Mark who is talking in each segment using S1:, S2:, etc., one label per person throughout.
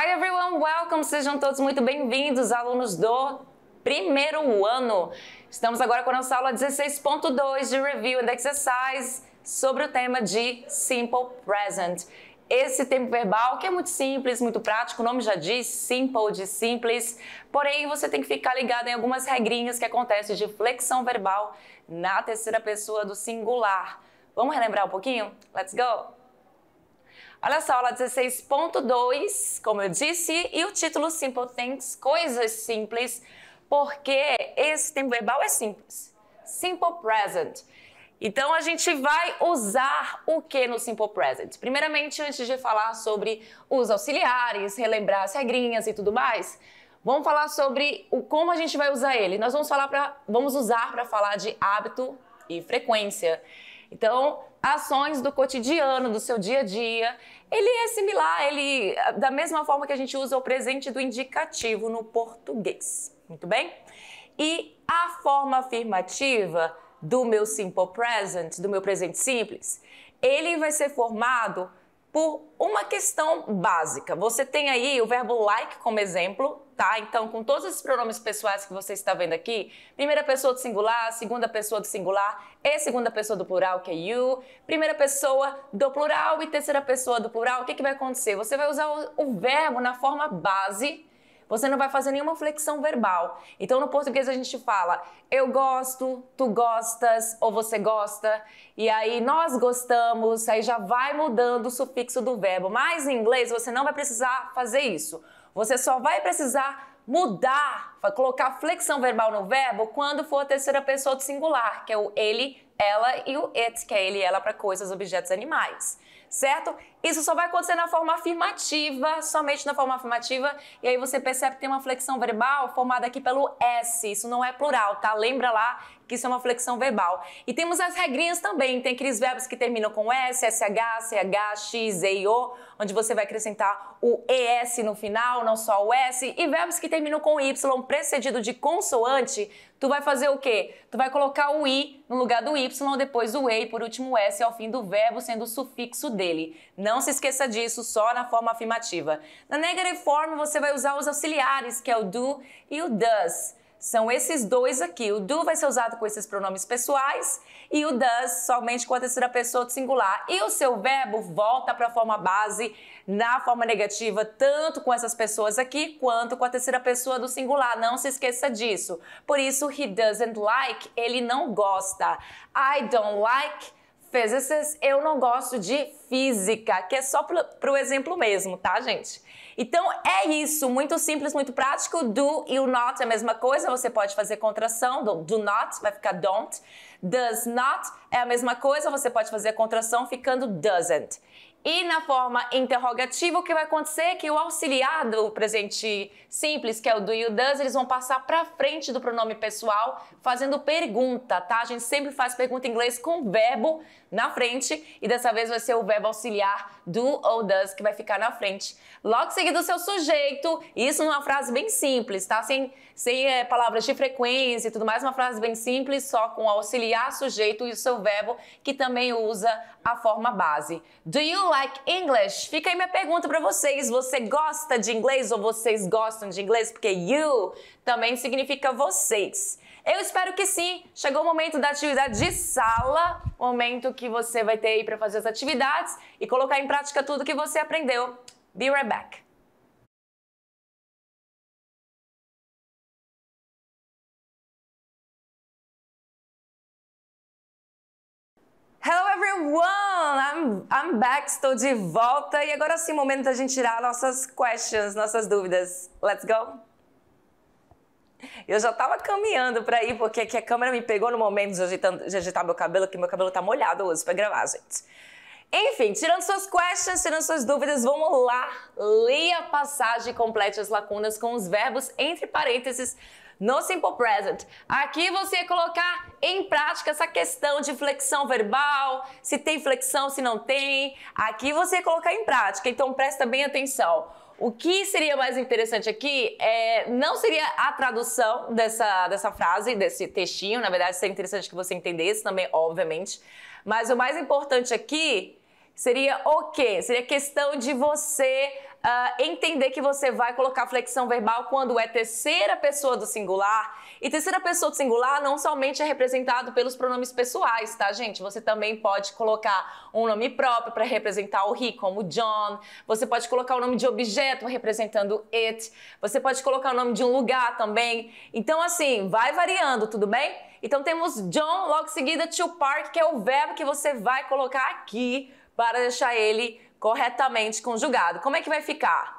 S1: Hi everyone, welcome! Sejam todos muito bem-vindos, alunos do primeiro ano. Estamos agora com a nossa aula 16.2 de Review and Exercise sobre o tema de Simple Present. Esse tempo verbal que é muito simples, muito prático, o nome já diz simple de simples, porém você tem que ficar ligado em algumas regrinhas que acontecem de flexão verbal na terceira pessoa do singular. Vamos relembrar um pouquinho? Let's go! Olha só, aula 16.2, como eu disse, e o título Simple Things, coisas simples, porque esse tempo verbal é simples. Simple Present. Então a gente vai usar o que no Simple Present? Primeiramente, antes de falar sobre os auxiliares, relembrar as regrinhas e tudo mais, vamos falar sobre o, como a gente vai usar ele. Nós vamos falar vamos usar para falar de hábito e frequência. Então, ações do cotidiano, do seu dia a dia. Ele é similar, ele da mesma forma que a gente usa o presente do indicativo no português. Muito bem? E a forma afirmativa do meu simple present, do meu presente simples, ele vai ser formado por uma questão básica. Você tem aí o verbo like como exemplo, tá? Então, com todos esses pronomes pessoais que você está vendo aqui, primeira pessoa do singular, segunda pessoa do singular e segunda pessoa do plural, que é you, primeira pessoa do plural e terceira pessoa do plural, o que, que vai acontecer? Você vai usar o, o verbo na forma base você não vai fazer nenhuma flexão verbal. Então, no português, a gente fala eu gosto, tu gostas ou você gosta, e aí nós gostamos, aí já vai mudando o sufixo do verbo. Mas em inglês, você não vai precisar fazer isso. Você só vai precisar mudar, colocar flexão verbal no verbo quando for a terceira pessoa do singular, que é o ele, ela e o it, que é ele e ela para coisas, objetos, animais. Certo? Isso só vai acontecer na forma afirmativa, somente na forma afirmativa. E aí você percebe que tem uma flexão verbal formada aqui pelo S. Isso não é plural, tá? Lembra lá que isso é uma flexão verbal. E temos as regrinhas também, tem aqueles verbos que terminam com S, SH, CH, X, E, O, onde você vai acrescentar o ES no final, não só o S, e verbos que terminam com Y precedido de consoante, tu vai fazer o quê? Tu vai colocar o I no lugar do Y, depois o E e por último o S ao fim do verbo, sendo o sufixo dele. Não se esqueça disso, só na forma afirmativa. Na negative form, você vai usar os auxiliares, que é o do e o does. São esses dois aqui. O do vai ser usado com esses pronomes pessoais e o does somente com a terceira pessoa do singular. E o seu verbo volta para a forma base na forma negativa, tanto com essas pessoas aqui quanto com a terceira pessoa do singular. Não se esqueça disso. Por isso, he doesn't like, ele não gosta. I don't like physicists, eu não gosto de física, que é só para o exemplo mesmo, tá, gente? Então é isso, muito simples, muito prático. Do e o not é a mesma coisa, você pode fazer contração do, do not, vai ficar don't. Does not é a mesma coisa, você pode fazer a contração ficando doesn't. E na forma interrogativa, o que vai acontecer é que o auxiliar do presente simples, que é o do you does, eles vão passar para frente do pronome pessoal, fazendo pergunta, tá? A gente sempre faz pergunta em inglês com verbo na frente, e dessa vez vai ser o verbo auxiliar do ou does que vai ficar na frente. Logo seguido, o seu sujeito, isso numa frase bem simples, tá? Sem, sem é, palavras de frequência e tudo mais, uma frase bem simples, só com auxiliar auxiliar sujeito e o seu verbo, que também usa a forma base. Do you like English? Fica aí minha pergunta para vocês. Você gosta de inglês ou vocês gostam de inglês? Porque you também significa vocês. Eu espero que sim. Chegou o momento da atividade de sala, momento que você vai ter aí para fazer as atividades e colocar em prática tudo que você aprendeu. Be right back. everyone! I'm, I'm back, estou de volta e agora sim, momento da gente tirar nossas questions, nossas dúvidas. Let's go! Eu já estava caminhando para ir, porque aqui a câmera me pegou no momento de agitar, de agitar meu cabelo, que meu cabelo está molhado hoje para gravar, gente. Enfim, tirando suas questions, tirando suas dúvidas, vamos lá. Leia a passagem e complete as lacunas com os verbos entre parênteses no Simple Present. Aqui você colocar em prática essa questão de flexão verbal, se tem flexão, se não tem. Aqui você colocar em prática, então presta bem atenção. O que seria mais interessante aqui é, não seria a tradução dessa, dessa frase, desse textinho, na verdade seria interessante que você entendesse também, obviamente, mas o mais importante aqui seria o quê? Seria questão de você uh, entender que você vai colocar flexão verbal quando é terceira pessoa do singular. E terceira pessoa do singular não somente é representado pelos pronomes pessoais, tá, gente? Você também pode colocar um nome próprio para representar o he, como John. Você pode colocar o nome de objeto representando it. Você pode colocar o nome de um lugar também. Então, assim, vai variando, tudo bem? Então temos John, logo em seguida to park, que é o verbo que você vai colocar aqui para deixar ele corretamente conjugado. Como é que vai ficar?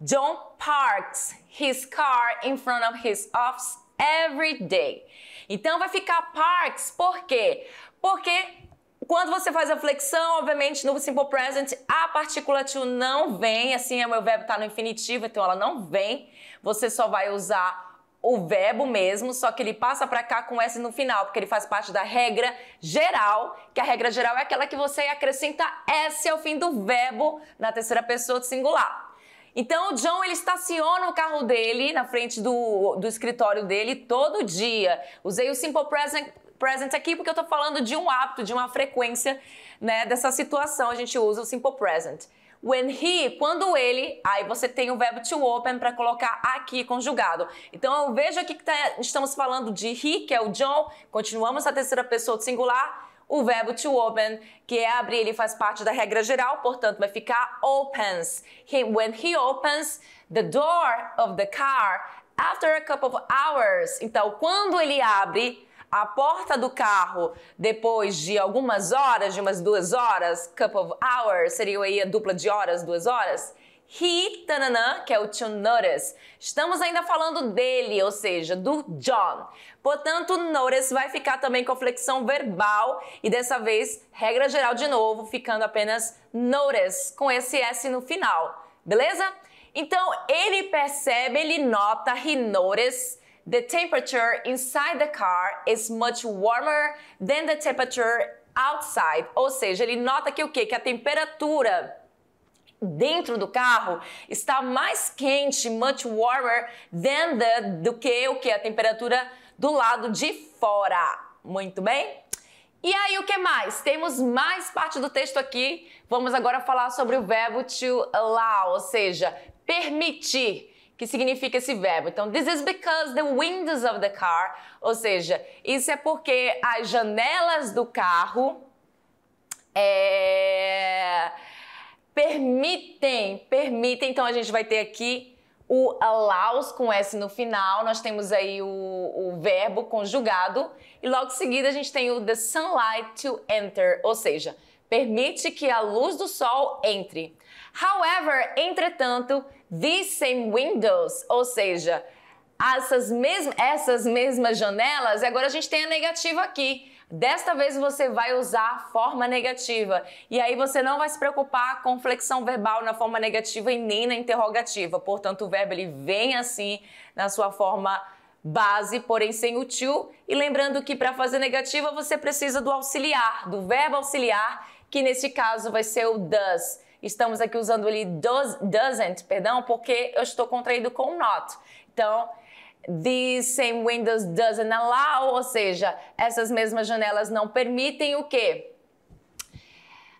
S1: John parks his car in front of his office every day. Então vai ficar parks por quê? Porque quando você faz a flexão, obviamente no simple present a partícula to não vem, assim, o é, meu verbo está no infinitivo, então ela não vem. Você só vai usar o verbo mesmo, só que ele passa para cá com S no final, porque ele faz parte da regra geral, que a regra geral é aquela que você acrescenta S ao fim do verbo na terceira pessoa do singular. Então, o John ele estaciona o carro dele na frente do, do escritório dele todo dia. Usei o simple present, present aqui porque eu estou falando de um hábito, de uma frequência né, dessa situação. A gente usa o simple present. When he, quando ele, aí você tem o verbo to open para colocar aqui conjugado. Então eu vejo aqui que tá, estamos falando de he, que é o John, continuamos a terceira pessoa do singular. O verbo to open, que é abrir, ele faz parte da regra geral, portanto vai ficar opens. He, when he opens the door of the car after a couple of hours. Então, quando ele abre a porta do carro depois de algumas horas, de umas duas horas, couple of hours, seria aí a dupla de horas, duas horas. He, tananã, que é o to notice. Estamos ainda falando dele, ou seja, do John. Portanto, notice vai ficar também com a flexão verbal e dessa vez, regra geral de novo, ficando apenas notice com esse S no final, beleza? Então, ele percebe, ele nota, he notice the temperature inside the car is much warmer than the temperature outside. Ou seja, ele nota que o quê? Que a temperatura dentro do carro está mais quente, much warmer than the, do que o que a temperatura do lado de fora. Muito bem? E aí, o que mais? Temos mais parte do texto aqui. Vamos agora falar sobre o verbo to allow, ou seja, permitir que significa esse verbo. Então, this is because the windows of the car, ou seja, isso é porque as janelas do carro é, permitem, permitem. Então, a gente vai ter aqui o allows com S no final, nós temos aí o, o, verbo conjugado e logo em seguida a gente tem o the sunlight to enter, ou seja, permite que a luz do sol entre. However, entretanto, these same windows, ou seja, essas, mesmas, essas mesmas janelas, agora a gente tem a negativa aqui. Desta vez você vai usar a forma negativa. E aí você não vai se preocupar com flexão verbal na forma negativa e nem na interrogativa. Portanto, o verbo ele vem assim na sua forma base, porém sem o to. E lembrando que para fazer negativa você precisa do auxiliar, do verbo auxiliar, que neste caso vai ser o does. Estamos aqui usando ele does, doesn't, perdão, porque eu estou contraído com not. Então, these same windows doesn't allow, ou seja, essas mesmas janelas não permitem o quê?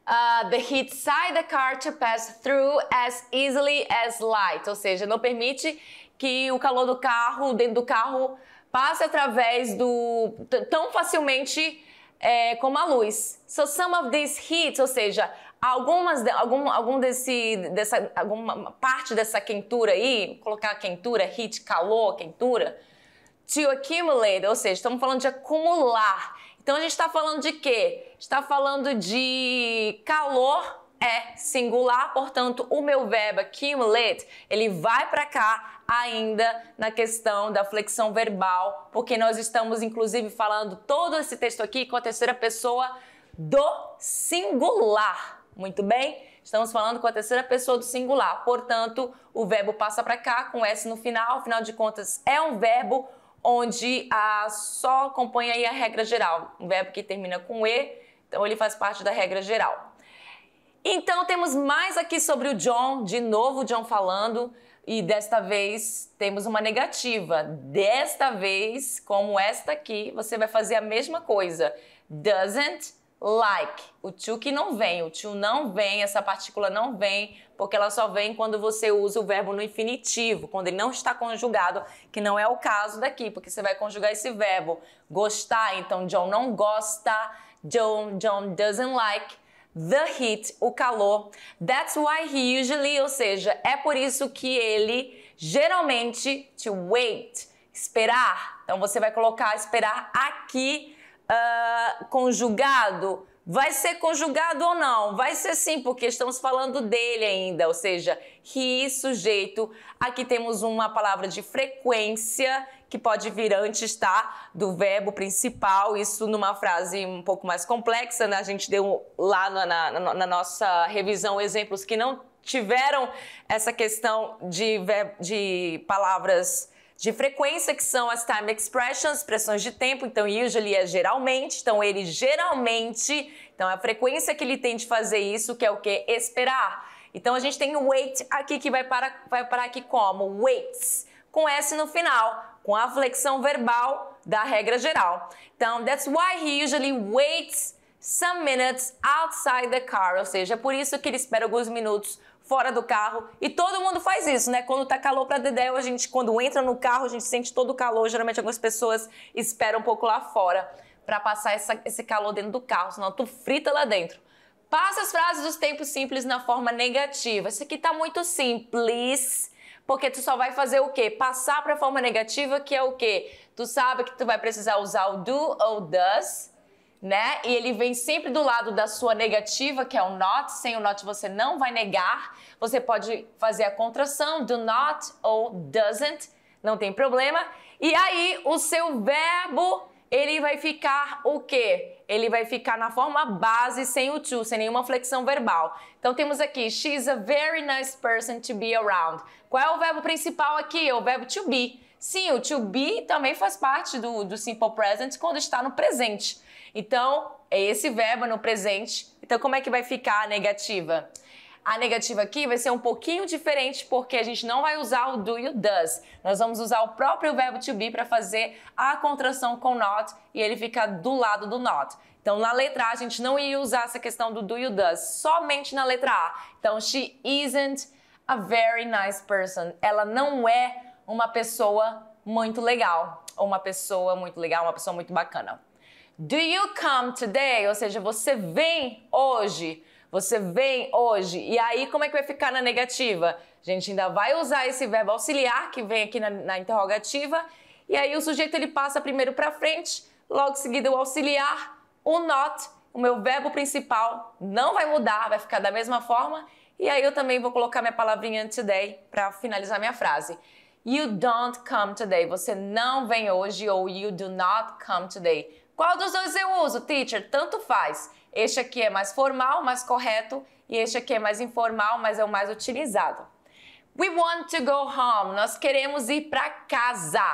S1: Uh, the heat side the car to pass through as easily as light, ou seja, não permite que o calor do carro, dentro do carro, passe através do tão facilmente é, como a luz. So some of this heat, ou seja, Algumas algum, algum desse, dessa, alguma parte dessa quentura aí, colocar quentura, heat, calor, quentura, to accumulate, ou seja, estamos falando de acumular. Então a gente está falando de quê? Está falando de calor é singular, portanto, o meu verbo accumulate, ele vai para cá ainda na questão da flexão verbal, porque nós estamos inclusive falando todo esse texto aqui com a terceira pessoa do singular. Muito bem? Estamos falando com a terceira pessoa do singular. Portanto, o verbo passa para cá com S no final. Afinal de contas, é um verbo onde a só acompanha aí a regra geral. Um verbo que termina com E, então ele faz parte da regra geral. Então temos mais aqui sobre o John, de novo o John falando, e desta vez temos uma negativa. Desta vez, como esta aqui, você vai fazer a mesma coisa. Doesn't like. O to que não vem, o to não vem, essa partícula não vem, porque ela só vem quando você usa o verbo no infinitivo, quando ele não está conjugado, que não é o caso daqui, porque você vai conjugar esse verbo gostar, então John não gosta, John, John doesn't like. The heat, o calor. That's why he usually, ou seja, é por isso que ele geralmente to wait, esperar. Então você vai colocar esperar aqui uh, conjugado vai ser conjugado ou não? Vai ser sim, porque estamos falando dele ainda, ou seja, he, sujeito. Aqui temos uma palavra de frequência que pode vir antes, tá? Do verbo principal, isso numa frase um pouco mais complexa, né? A gente deu lá na, na, na nossa revisão exemplos que não tiveram essa questão de, de palavras de frequência, que são as time expressions, expressões de tempo, então usually é geralmente, então ele geralmente, então a frequência que ele tem de fazer isso, que é o que? Esperar. Então a gente tem o wait aqui que vai para vai parar aqui como waits, com s no final, com a flexão verbal da regra geral. Então that's why he usually waits some minutes outside the car, ou seja, por isso que ele espera alguns minutos fora do carro. E todo mundo faz isso, né? Quando tá calor para dedéu, a gente quando entra no carro, a gente sente todo o calor. Geralmente algumas pessoas esperam um pouco lá fora para passar essa, esse calor dentro do carro, senão tu frita lá dentro. Passa as frases dos tempos simples na forma negativa. Isso aqui tá muito simples, porque tu só vai fazer o quê? Passar para a forma negativa, que é o quê? Tu sabe que tu vai precisar usar o do ou does né? E ele vem sempre do lado da sua negativa, que é o not. Sem o not você não vai negar. Você pode fazer a contração do not ou doesn't, não tem problema. E aí o seu verbo, ele vai ficar o quê? Ele vai ficar na forma base sem o to, sem nenhuma flexão verbal. Então temos aqui she's a very nice person to be around. Qual é o verbo principal aqui? É o verbo to be. Sim, o to be também faz parte do, do simple present quando está no presente. Então, é esse verbo no presente. Então, como é que vai ficar a negativa? A negativa aqui vai ser um pouquinho diferente porque a gente não vai usar o do e o does. Nós vamos usar o próprio verbo to be para fazer a contração com not e ele fica do lado do not. Então, na letra A, a gente não ia usar essa questão do do e o does, somente na letra A. Então, she isn't a very nice person. Ela não é uma pessoa muito legal. Ou uma pessoa muito legal, uma pessoa muito bacana. Do you come today? Ou seja, você vem hoje. Você vem hoje. E aí, como é que vai ficar na negativa? A gente ainda vai usar esse verbo auxiliar que vem aqui na, na interrogativa. E aí, o sujeito ele passa primeiro para frente, logo em seguida, o auxiliar, o not. O meu verbo principal não vai mudar, vai ficar da mesma forma. E aí, eu também vou colocar minha palavrinha today para finalizar minha frase. You don't come today. Você não vem hoje, ou you do not come today. Qual dos dois eu uso, teacher? Tanto faz. Este aqui é mais formal, mais correto, e este aqui é mais informal, mas é o mais utilizado. We want to go home. Nós queremos ir para casa.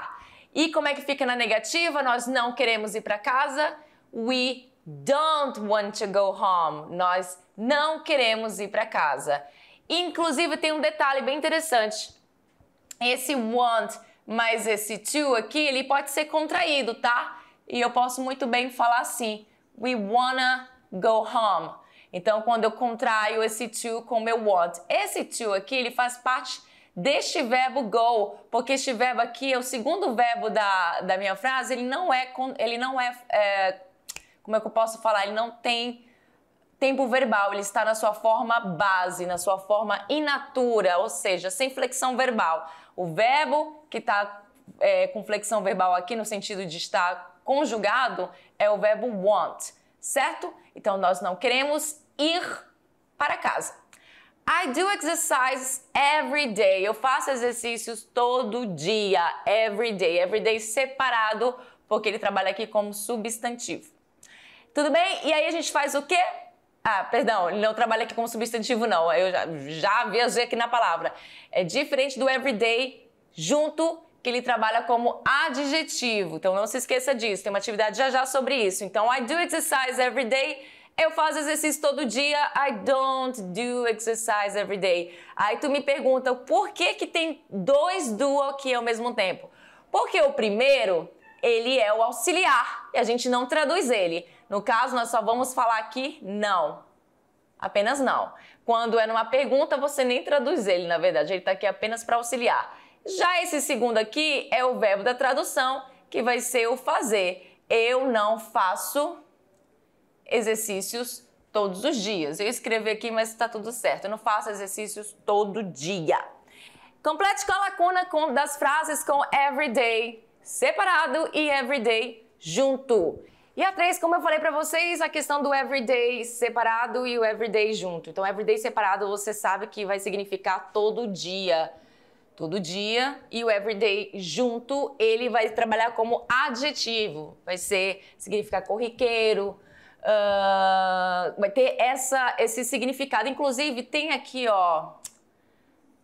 S1: E como é que fica na negativa? Nós não queremos ir para casa. We don't want to go home. Nós não queremos ir para casa. Inclusive tem um detalhe bem interessante. Esse want mais esse to aqui, ele pode ser contraído, tá? e eu posso muito bem falar assim: We wanna go home. Então, quando eu contraio esse to com meu want. Esse to aqui, ele faz parte deste verbo go, porque este verbo aqui é o segundo verbo da, da minha frase, ele não é, ele não é, é como é que eu posso falar? Ele não tem tempo verbal, ele está na sua forma base, na sua forma inatura, ou seja, sem flexão verbal. O verbo que está é, com flexão verbal aqui, no sentido de estar conjugado é o verbo want, certo? Então nós não queremos ir para casa. I do exercise every day. Eu faço exercícios todo dia, every day, every day separado, porque ele trabalha aqui como substantivo. Tudo bem? E aí a gente faz o quê? Ah, perdão, ele não trabalha aqui como substantivo, não. Eu já, já viajei aqui na palavra. É diferente do every day junto que ele trabalha como adjetivo. Então não se esqueça disso, tem uma atividade já já sobre isso. Então, I do exercise every day. Eu faço exercício todo dia. I don't do exercise every day. Aí tu me pergunta por que que tem dois do aqui ao mesmo tempo? Porque o primeiro, ele é o auxiliar e a gente não traduz ele. No caso, nós só vamos falar aqui não. Apenas não. Quando é numa pergunta, você nem traduz ele, na verdade, ele está aqui apenas para auxiliar. Já esse segundo aqui é o verbo da tradução, que vai ser o fazer. Eu não faço exercícios todos os dias. Eu escrevi aqui, mas está tudo certo. Eu não faço exercícios todo dia. Complete com a lacuna com, das frases com everyday separado e everyday junto. E a três, como eu falei para vocês, a questão do everyday separado e o everyday junto. Então, everyday separado você sabe que vai significar todo dia todo dia e o everyday junto, ele vai trabalhar como adjetivo, vai ser significar corriqueiro, uh, vai ter essa, esse significado. Inclusive tem aqui, ó,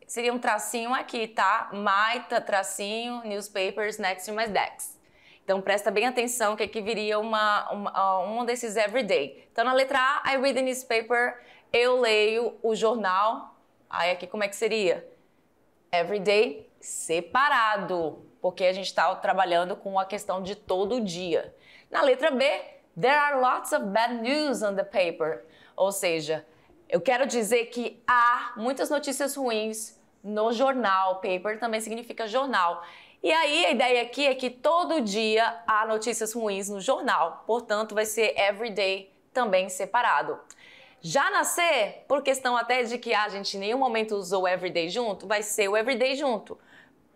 S1: seria um tracinho aqui, tá? Maita, tracinho, newspapers next to my decks. Então presta bem atenção que aqui viria uma, uma, um desses everyday. Então na letra A, I read the newspaper, eu leio o jornal. Aí aqui como é que seria? everyday separado, porque a gente está trabalhando com a questão de todo dia. Na letra B, there are lots of bad news on the paper. Ou seja, eu quero dizer que há muitas notícias ruins no jornal. Paper também significa jornal. E aí a ideia aqui é que todo dia há notícias ruins no jornal. Portanto, vai ser everyday também separado. Já nascer, por questão até de que ah, a gente em nenhum momento usou o everyday junto, vai ser o everyday junto.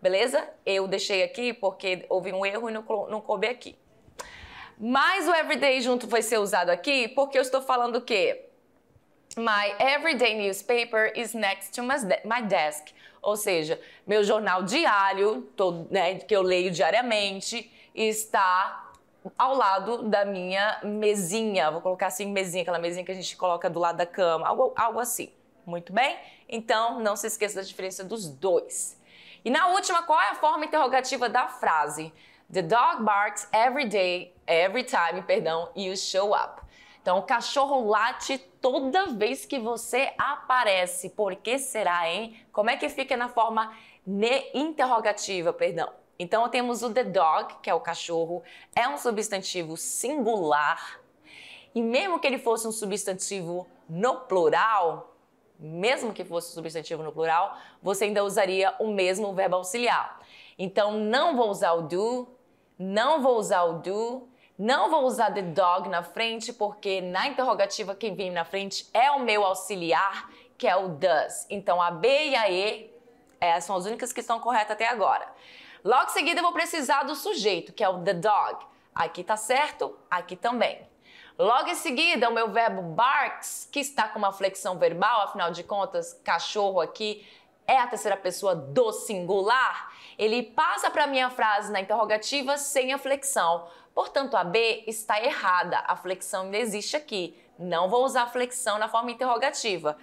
S1: Beleza? Eu deixei aqui porque houve um erro e não, coube aqui. Mas o everyday junto vai ser usado aqui porque eu estou falando que My everyday newspaper is next to my desk. Ou seja, meu jornal diário, todo, né, que eu leio diariamente, está ao lado da minha mesinha. Vou colocar assim, mesinha, aquela mesinha que a gente coloca do lado da cama, algo, algo assim. Muito bem? Então, não se esqueça da diferença dos dois. E na última, qual é a forma interrogativa da frase? The dog barks every day, every time, perdão, you show up. Então, o cachorro late toda vez que você aparece. Por que será, hein? Como é que fica na forma interrogativa, perdão? Então temos o the dog, que é o cachorro, é um substantivo singular. E mesmo que ele fosse um substantivo no plural, mesmo que fosse um substantivo no plural, você ainda usaria o mesmo verbo auxiliar. Então não vou usar o do, não vou usar o do, não vou usar the dog na frente, porque na interrogativa que vem na frente é o meu auxiliar, que é o does. Então a B e a E é, são as únicas que estão corretas até agora. Logo em seguida, eu vou precisar do sujeito, que é o the dog. Aqui tá certo, aqui também. Logo em seguida, o meu verbo barks, que está com uma flexão verbal, afinal de contas, cachorro aqui é a terceira pessoa do singular, ele passa para a minha frase na interrogativa sem a flexão. Portanto, a B está errada. A flexão ainda existe aqui. Não vou usar a flexão na forma interrogativa.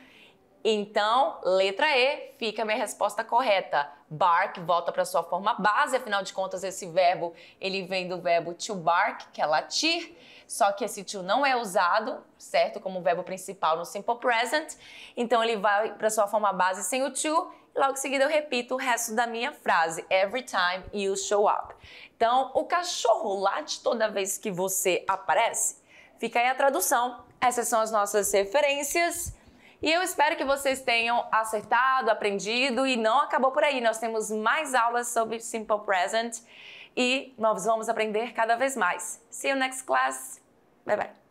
S1: Então, letra E, fica a minha resposta correta. Bark volta para sua forma base, afinal de contas esse verbo, ele vem do verbo to bark, que é latir, só que esse to não é usado, certo, como verbo principal no simple present. Então ele vai para sua forma base sem o to. E logo em seguida eu repito o resto da minha frase, every time you show up. Então, o cachorro late toda vez que você aparece. Fica aí a tradução. Essas são as nossas referências. E eu espero que vocês tenham acertado, aprendido e não acabou por aí. Nós temos mais aulas sobre Simple Present e nós vamos aprender cada vez mais. See you next class. Bye bye.